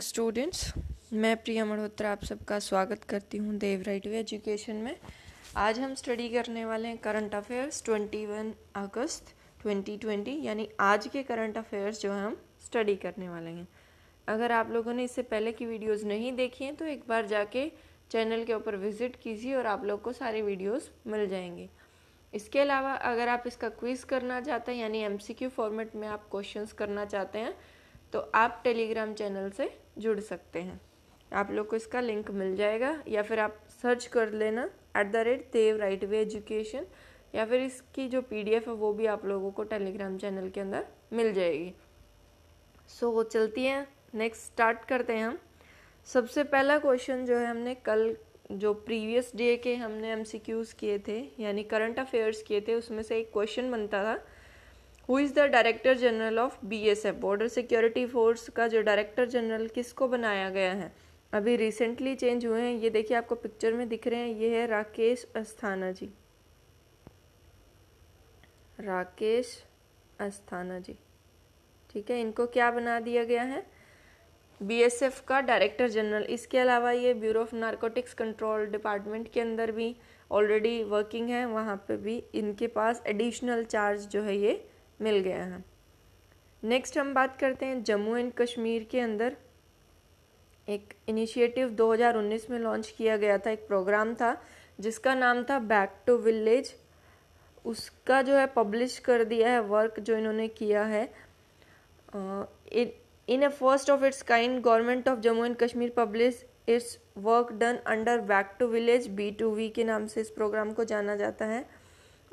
morning students मैं प्रिया मल्होत्रा आप सबका स्वागत करती हूँ देव राइटवे एजुकेशन में आज हम स्टडी करने वाले हैं करंट अफेयर्स 21 अगस्त 2020 यानी आज के करंट अफेयर्स जो है हम स्टडी करने वाले हैं अगर आप लोगों ने इससे पहले की वीडियोस नहीं देखी हैं तो एक बार जाके चैनल के ऊपर विजिट कीजिए और आप लोग को सारी वीडियोस मिल जाएंगे इसके अलावा अगर आप इसका क्विज़ करना चाहते हैं यानी एमसीक्यू फॉर्मेट में आप क्वेश्चंस करना चाहते हैं तो आप टेलीग्राम चैनल से जुड़ सकते हैं आप लोग को इसका लिंक मिल जाएगा या फिर आप सर्च कर लेना at the rate Dev right way education या फिर इसकी जो पीडीएफ है वो भी आप लोगों को टेलीग्राम चैनल के अंदर मिल जाएगी सो so, चलती हैं नेक्स्ट स्टार्ट करते हैं हम सबसे पहला क्वेश्चन जो है हमने कल जो प्रीवियस डे के हमने एम किए थे यानी करंट अफेयर्स किए थे उसमें से एक क्वेश्चन बनता था who is the director general of B S F border security force का जो डायरेक्टर जनरल किसको बनाया गया है अभी रिसेंटली चेंज हुए हैं ये देखिए आपको पिक्चर में दिख रहे हैं ये है राकेश अस्थाना जी राकेश अस्थाना जी ठीक है इनको क्या बना दिया गया है बीएसएफ का डायरेक्टर जनरल इसके अलावा ये bureau of narcotics control department के अंदर भी ऑलरेडी वर्किंग है वहाँ पे भी इनके पास एडिशनल चार्ज जो है ये मिल गया है नेक्स्ट हम बात करते हैं जम्मू एंड कश्मीर के अंदर एक इनिशिएटिव 2019 में लॉन्च किया गया था एक प्रोग्राम था जिसका नाम था बैक टू विलेज उसका जो है पब्लिश कर दिया है वर्क जो इन्होंने किया है in a first of its kind government of Jammu and Kashmir publish its work done under back to village B two V के नाम से इस प्रोग्राम को जाना जाता है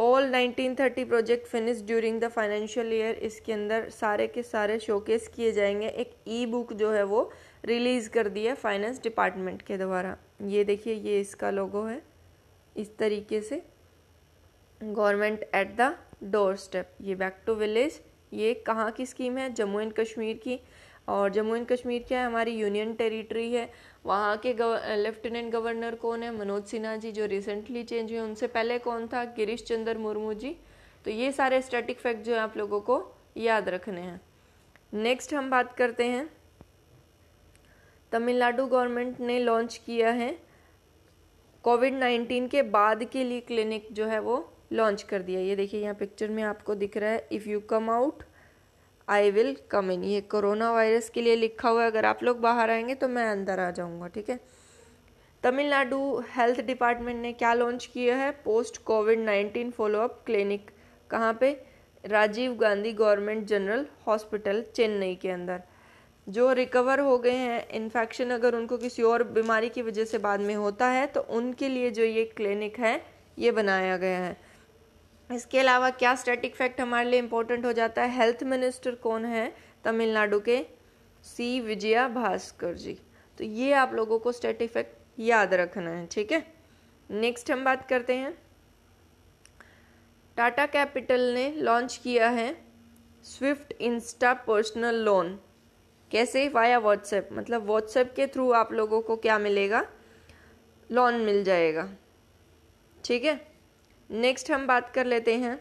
all 1930 project finish during the financial year इसके अंदर सारे के सारे शोकेस किए जाएंगे एक ई बुक जो है वो रिलीज़ कर दी है फाइनेंस डिपार्टमेंट के द्वारा ये देखिए ये इसका लोगो है इस तरीके से government at the door step ये बैक टू विलेज ये कहाँ की स्कीम है जम्मू एंड कश्मीर की और जम्मू एंड कश्मीर क्या है हमारी यूनियन टेरिटरी है वहाँ के गव, लेफ्टिनेंट गवर्नर कौन है मनोज सिन्हा जी जो रिसेंटली चेंज हुए उनसे पहले कौन था गिरीश चंद्र मुर्मू जी तो ये सारे स्टैटिक फैक्ट जो है आप लोगों को याद रखने हैं नेक्स्ट हम बात करते हैं तमिलनाडु गवर्नमेंट ने लॉन्च किया है कोविड नाइन्टीन के बाद के लिए क्लिनिक जो है वो लॉन्च कर दिया ये देखिए यहाँ पिक्चर में आपको दिख रहा है if you come out I will come in ये कोरोना वायरस के लिए लिखा हुआ है अगर आप लोग बाहर आएंगे तो मैं अंदर आ जाऊँगा ठीक है तमिलनाडु हेल्थ डिपार्टमेंट ने क्या लॉन्च किया है post covid nineteen follow up clinic कहाँ पे Rajiv Gandhi government general hospital Chennai के अंदर जो रिकवर हो गए हैं इन्फेक्शन अगर उनको किसी और बीमारी की वजह से बाद में होता है तो उनके लिए जो ये क्लिनिक है ये बनाया गया है इसके अलावा क्या स्टैटिक फैक्ट हमारे लिए इम्पोर्टेंट हो जाता है हेल्थ मिनिस्टर कौन है तमिलनाडु के सी विजया भास्कर जी तो ये आप लोगों को स्टैटिक फैक्ट याद रखना है ठीक है नेक्स्ट हम बात करते हैं टाटा कैपिटल ने लॉन्च किया है स्विफ्ट इंस्टा पर्सनल लोन कैसे वाया व्हाट्सएप मतलब व्हाट्सएप के थ्रू आप लोगों को क्या मिलेगा लोन मिल जाएगा ठीक है नेक्स्ट हम बात कर लेते हैं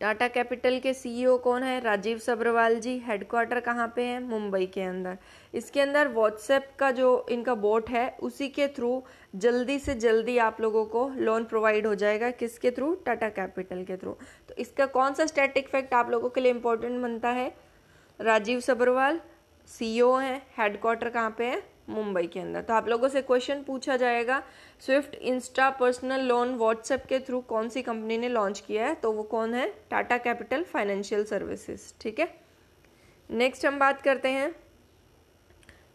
टाटा कैपिटल के सीईओ e कौन है राजीव सब्रवाल जी हेडक्वार्टर कहाँ पे है मुंबई के अंदर इसके अंदर व्हाट्सएप का जो इनका बोट है उसी के थ्रू जल्दी से जल्दी आप लोगों को लोन प्रोवाइड हो जाएगा किसके थ्रू टाटा कैपिटल के थ्रू तो इसका कौन सा स्टैटिक फैक्ट आप लोगों के लिए इम्पोर्टेंट बनता है राजीव सब्रवाल सीईओ e हैं हेडक्वार्टर कहाँ पे है मुंबई के अंदर तो आप लोगों से क्वेश्चन पूछा जाएगा swift insta personal loan WhatsApp के थ्रू कौन सी कंपनी ने लॉन्च किया है तो वो कौन है टाटा कैपिटल फाइनेंशियल सर्विसेज ठीक है नेक्स्ट हम बात करते हैं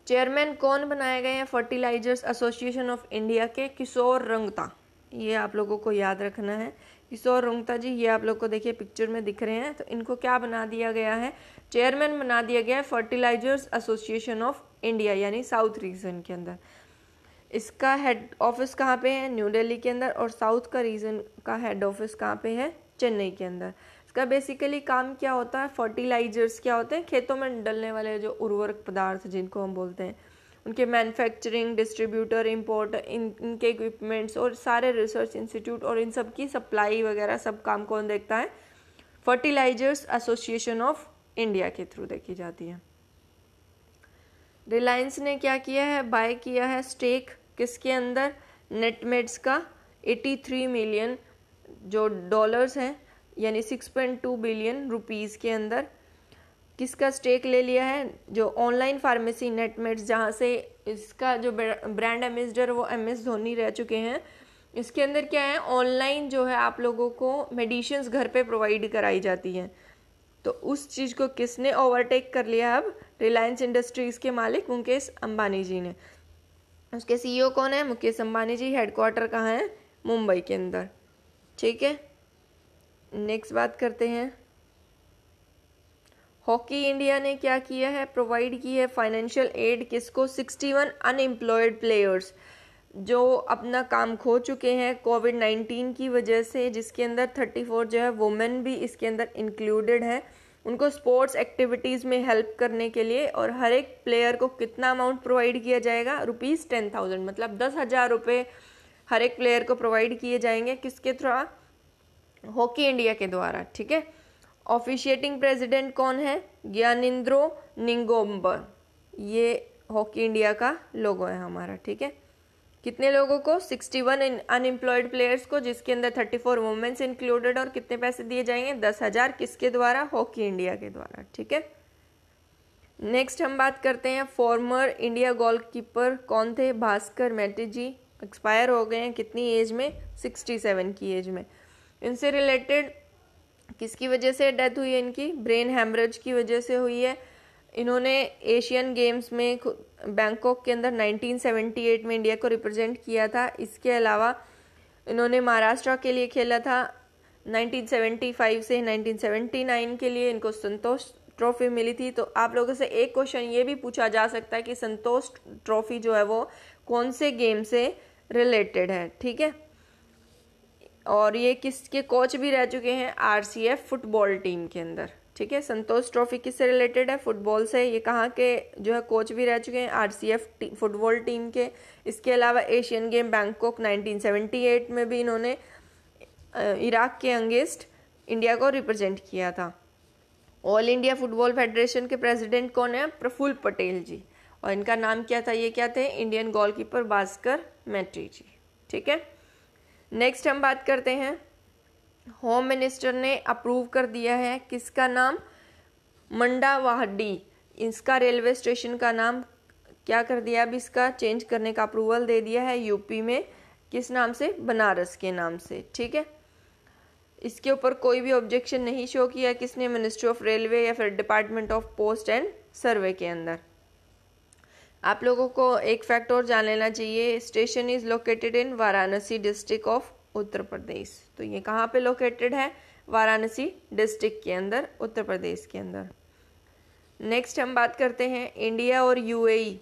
चेयरमैन कौन बनाए गए हैं फर्टिलाइजर्स एसोसिएशन ऑफ इंडिया के किशोर रंगता ये आप लोगों को याद रखना है किशोर रुंगता रोंगता जी ये आप लोग को देखिए पिक्चर में दिख रहे हैं तो इनको क्या बना दिया गया है चेयरमैन बना दिया गया है फर्टिलाइजर्स एसोसिएशन ऑफ इंडिया यानी साउथ रीजन के अंदर इसका हेड ऑफिस कहाँ पे है न्यू दिल्ली के अंदर और साउथ का रीजन का हेड ऑफिस कहाँ पे है चेन्नई के अंदर इसका बेसिकली काम क्या होता है फर्टिलाइजर्स क्या होते हैं खेतों में डलने वाले जो उर्वरक पदार्थ जिनको हम बोलते हैं उनके मैन्युफैक्चरिंग डिस्ट्रीब्यूटर इम्पोर्ट इन इनके इक्विपमेंट्स और सारे रिसर्च इंस्टीट्यूट और इन सब की सप्लाई वगैरह सब काम कौन देखता है फर्टिलाइजर्स एसोसिएशन ऑफ इंडिया के थ्रू देखी जाती है रिलायंस ने क्या किया है बाय किया है स्टेक किसके अंदर नेटमेट्स का 83 मिलियन जो डॉलर्स हैं यानी 6.2 बिलियन रुपीस के अंदर किसका स्टेक ले लिया है जो ऑनलाइन फार्मेसी नेटमेट्स जहाँ से इसका जो ब्रांड एम्बेसडर वो एम एस धोनी रह चुके हैं इसके अंदर क्या है ऑनलाइन जो है आप लोगों को मेडिशन्स घर पे प्रोवाइड कराई जाती हैं तो उस चीज़ को किसने ओवरटेक कर लिया अब रिलायंस इंडस्ट्रीज़ के मालिक मुकेश अंबानी जी ने उसके सीईओ कौन है मुकेश अंबानी जी हेडक्वार्टर कहाँ है मुंबई के अंदर ठीक है नेक्स्ट बात करते हैं हॉकी इंडिया ने क्या किया है प्रोवाइड की है फाइनेंशियल एड किसको 61 अनएम्प्लॉयड प्लेयर्स जो अपना काम खो चुके हैं कोविड 19 की वजह से जिसके अंदर 34 जो है वुमेन भी इसके अंदर इंक्लूडेड हैं उनको स्पोर्ट्स एक्टिविटीज़ में हेल्प करने के लिए और हर एक प्लेयर को कितना अमाउंट प्रोवाइड किया जाएगा रुपीज़ टेन थाउजेंड मतलब दस हज़ार रुपये हर एक प्लेयर को प्रोवाइड किए जाएंगे किसके थ्रू हॉकी इंडिया के द्वारा ठीक है ऑफिशिएटिंग प्रेसिडेंट कौन है ज्ञानिंद्रो निंगोम्बर ये हॉकी इंडिया का लोगो है हमारा ठीक है कितने लोगों को सिक्सटी वन अनएम्प्लॉयड प्लेयर्स को जिसके अंदर थर्टी फोर वुमेन्स इंक्लूडेड और कितने पैसे दिए जाएंगे दस हज़ार किसके द्वारा हॉकी इंडिया के द्वारा ठीक है नेक्स्ट हम बात करते हैं फॉर्मर इंडिया गोलकीपर कौन थे भास्कर मेटी जी एक्सपायर हो गए हैं कितनी एज में सेवन की एज में इनसे रिलेटेड किसकी वजह से डेथ हुई है इनकी ब्रेन हेमरेज की वजह से हुई है इन्होंने एशियन गेम्स में बैंकॉक के अंदर 1978 में इंडिया को रिप्रेजेंट किया था इसके अलावा इन्होंने महाराष्ट्र के लिए खेला था 1975 से 1979 के लिए इनको संतोष ट्रॉफी मिली थी तो आप लोगों से एक क्वेश्चन ये भी पूछा जा सकता है कि संतोष ट्रॉफी जो है वो कौन से गेम से रिलेटेड है ठीक है और ये किसके कोच भी रह चुके हैं एफ फुटबॉल टीम के अंदर ठीक है संतोष ट्रॉफी किससे रिलेटेड है फुटबॉल से ये कहाँ के जो है कोच भी रह चुके हैं आर आरसीएफ फुटबॉल टीम के इसके अलावा एशियन गेम बैंकॉक 1978 में भी इन्होंने इराक के अंगेस्ट इंडिया को रिप्रेजेंट किया था ऑल इंडिया फुटबॉल फेडरेशन के प्रेसिडेंट कौन है प्रफुल पटेल जी और इनका नाम क्या था ये क्या थे इंडियन गोलकीपर भास्कर मैट्री जी ठीक है नेक्स्ट हम बात करते हैं होम मिनिस्टर ने अप्रूव कर दिया है किसका नाम मंडा वाहडी इसका रेलवे स्टेशन का नाम क्या कर दिया अब इसका चेंज करने का अप्रूवल दे दिया है यूपी में किस नाम से बनारस के नाम से ठीक है इसके ऊपर कोई भी ऑब्जेक्शन नहीं शो किया किसने मिनिस्ट्री ऑफ रेलवे या फिर department of post and survey के अंदर आप लोगों को एक फैक्ट और जान लेना चाहिए station is located in Varanasi district of Uttar Pradesh तो ये कहाँ पे लोकेटेड है वाराणसी डिस्ट्रिक्ट के अंदर उत्तर प्रदेश के अंदर नेक्स्ट हम बात करते हैं इंडिया और यूएई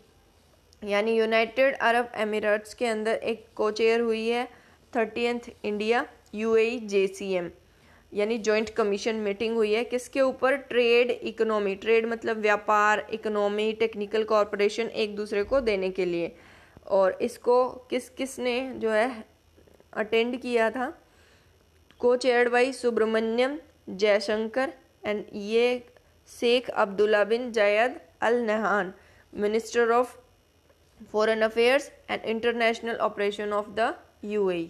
यानी यूनाइटेड अरब एमिरेट्स के अंदर एक कोचेयर हुई है थर्टीनथ इंडिया यूएई जेसीएम यानी जॉइंट कमीशन मीटिंग हुई है किसके ऊपर ट्रेड इकोनॉमी ट्रेड मतलब व्यापार इकोनॉमी टेक्निकल कॉरपोरेशन एक दूसरे को देने के लिए और इसको किस किस ने जो है अटेंड किया था cochaired by Subrahmanyam Jaishankar and ये Sheikh Abdullah bin Zayed Al Nahyan minister of foreign affairs and international operation of the UAE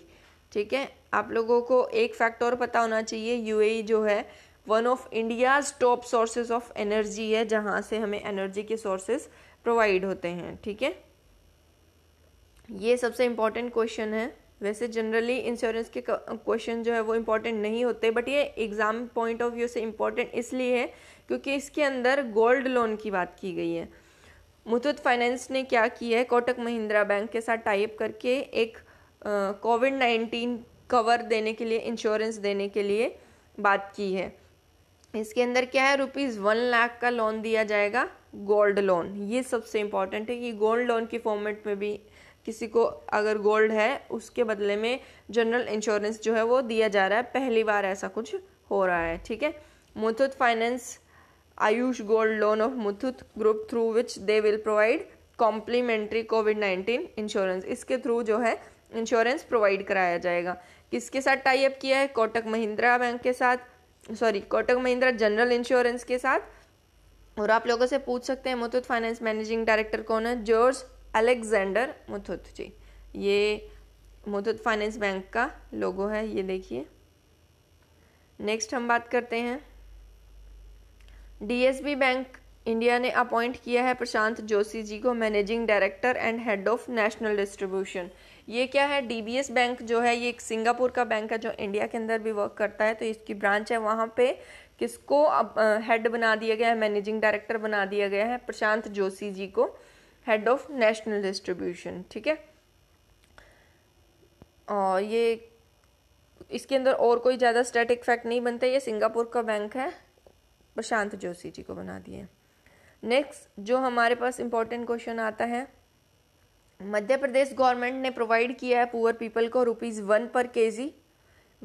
ठीक है आप लोगों को एक फैक्ट और पता होना चाहिए यू e जो है one of India's top sources of energy है जहाँ से हमें एनर्जी के सोर्सेज प्रोवाइड होते हैं ठीक है ये सबसे इम्पॉर्टेंट क्वेश्चन है वैसे जनरली इंश्योरेंस के क्वेश्चन जो है वो इम्पॉर्टेंट नहीं होते बट ये एग्ज़ाम पॉइंट ऑफ व्यू से इम्पॉर्टेंट इसलिए है क्योंकि इसके अंदर गोल्ड लोन की बात की गई है मुथुत फाइनेंस ने क्या किया है कोटक महिंद्रा बैंक के साथ टाइप करके एक कोविड नाइन्टीन कवर देने के लिए इंश्योरेंस देने के लिए बात की है इसके अंदर क्या है रुपीज़ वन लाख का लोन दिया जाएगा गोल्ड लोन ये सबसे इम्पॉर्टेंट है कि गोल्ड लोन के फॉर्मेट में भी किसी को अगर गोल्ड है उसके बदले में जनरल इंश्योरेंस जो है वो दिया जा रहा है पहली बार ऐसा कुछ हो रहा है ठीक है Muthoot finance Aayush gold loan of Muthoot group through which they will provide complimentary covid nineteen insurance इसके थ्रू जो है इंश्योरेंस प्रोवाइड कराया जाएगा किसके साथ टाई अप किया है कोटक महिंद्रा बैंक के साथ sorry Kotak Mahindra general insurance के साथ और आप लोगों से पूछ सकते हैं मुथुत फाइनेंस मैनेजिंग डायरेक्टर कौन है जॉर्ज अलेक्जेंडर मुथुत जी ये मुथुत फाइनेंस बैंक का लोगो है ये देखिए नेक्स्ट हम बात करते हैं डीएसबी बैंक इंडिया ने अपॉइंट किया है प्रशांत जोशी जी को managing director and head of national distribution ये क्या है डीबीएस बैंक जो है ये एक सिंगापुर का बैंक है जो इंडिया के अंदर भी वर्क करता है तो इसकी ब्रांच है वहाँ पे किसको अब हेड बना दिया गया है मैनेजिंग डायरेक्टर बना दिया गया है प्रशांत जोशी जी को हेड ऑफ नेशनल डिस्ट्रीब्यूशन ठीक है और ये इसके अंदर और कोई ज़्यादा स्टैटिक फैक्ट नहीं बनता ये सिंगापुर का बैंक है प्रशांत जोशी जी को बना दिया है नेक्स्ट जो हमारे पास इम्पोर्टेंट क्वेश्चन आता है मध्य प्रदेश गवर्नमेंट ने प्रोवाइड किया है पुअर पीपल को rupees one per kg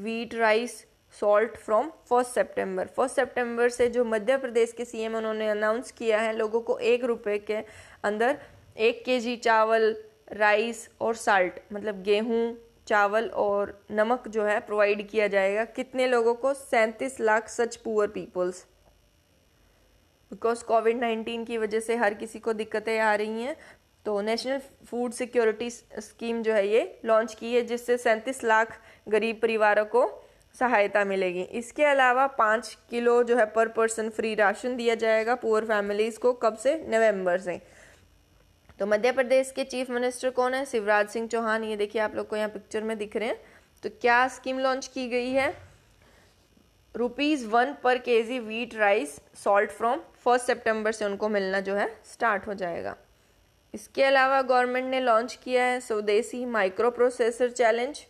wheat rice salt from first सितंबर फर्स्ट सितंबर से जो मध्य प्रदेश के सीएम उन्होंने अनाउंस किया है लोगों को एक रुपये के अंदर एक केजी चावल राइस और साल्ट मतलब गेहूँ चावल और नमक जो है प्रोवाइड किया जाएगा कितने लोगों को सैंतीस lakh such poor peoples because covid nineteen की वजह से हर किसी को दिक्कतें आ रही हैं तो नेशनल फूड सिक्योरिटी स्कीम जो है ये लॉन्च की है जिससे सैंतीस लाख गरीब परिवारों को सहायता मिलेगी इसके अलावा पाँच किलो जो है पर पर्सन फ्री राशन दिया जाएगा पुअर फैमिलीज़ को कब से नवंबर से तो मध्य प्रदेश के चीफ मिनिस्टर कौन है शिवराज सिंह चौहान ये देखिए आप लोग को यहाँ पिक्चर में दिख रहे हैं तो क्या स्कीम लॉन्च की गई है rupees one per K G wheat rice salt from first September से उनको मिलना जो है स्टार्ट हो जाएगा इसके अलावा गवर्नमेंट ने लॉन्च किया है स्वदेशी माइक्रो प्रोसेसर चैलेंज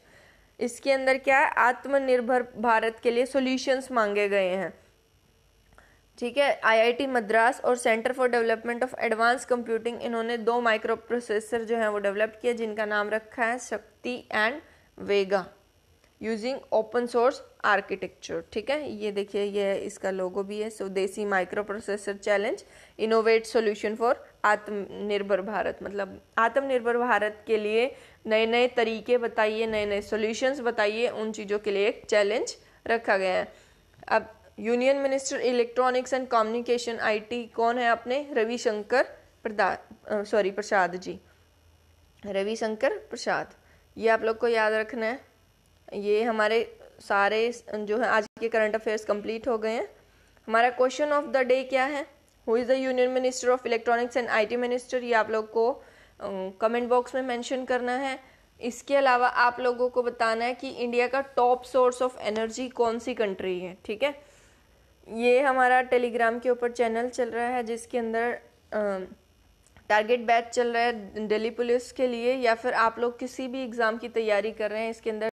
इसके अंदर क्या है आत्मनिर्भर भारत के लिए सॉल्यूशंस मांगे गए हैं ठीक है आईआईटी मद्रास और centre for development of advance computing इन्होंने दो माइक्रो प्रोसेसर जो है वो डेवलप किए जिनका नाम रखा है Shakti and Vega using open source architecture ठीक है ये देखिए ये इसका लोगो भी है Swadeshi microprocessor challenge innovate solution for Aatmanirbhar Bharat मतलब आत्मनिर्भर भारत के लिए नए नए तरीके बताइए नए नए सॉल्यूशंस बताइए उन चीज़ों के लिए एक चैलेंज रखा गया है अब union minister electronics and communication IT कौन है अपने रविशंकर प्रदा सॉरी प्रसाद जी रविशंकर प्रसाद ये आप लोग को याद रखना है ये हमारे सारे जो है आज के करंट अफेयर्स कंप्लीट हो गए हैं हमारा क्वेश्चन ऑफ द डे क्या है who is the union minister of electronics and IT minister ये आप लोग को कमेंट बॉक्स में मेंशन करना है इसके अलावा आप लोगों को बताना है कि इंडिया का टॉप सोर्स ऑफ एनर्जी कौन सी कंट्री है ठीक है ये हमारा टेलीग्राम के ऊपर चैनल चल रहा है जिसके अंदर टारगेट बैच चल रहा है दिल्ली पुलिस के लिए या फिर आप लोग किसी भी एग्ज़ाम की तैयारी कर रहे हैं इसके अंदर